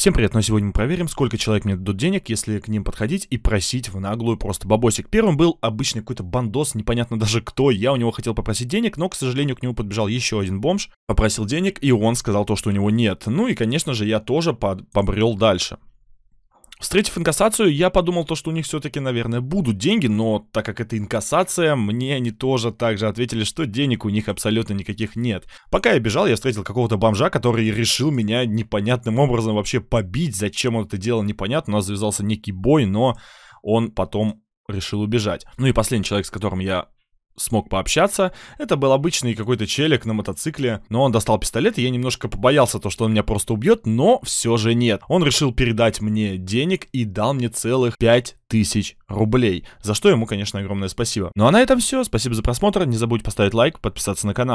Всем привет, но ну а сегодня мы проверим, сколько человек мне дадут денег, если к ним подходить и просить в наглую просто бабосик. Первым был обычный какой-то бандос, непонятно даже кто, я у него хотел попросить денег, но, к сожалению, к нему подбежал еще один бомж, попросил денег, и он сказал то, что у него нет. Ну и, конечно же, я тоже побрел дальше. Встретив инкассацию, я подумал то, что у них все-таки, наверное, будут деньги, но так как это инкассация, мне они тоже также ответили, что денег у них абсолютно никаких нет. Пока я бежал, я встретил какого-то бомжа, который решил меня непонятным образом вообще побить, зачем он это делал, непонятно, у нас завязался некий бой, но он потом решил убежать. Ну и последний человек, с которым я смог пообщаться. Это был обычный какой-то челик на мотоцикле, но он достал пистолет, и я немножко побоялся то, что он меня просто убьет, но все же нет. Он решил передать мне денег и дал мне целых 5 тысяч рублей, за что ему, конечно, огромное спасибо. Ну а на этом все, спасибо за просмотр, не забудь поставить лайк, подписаться на канал.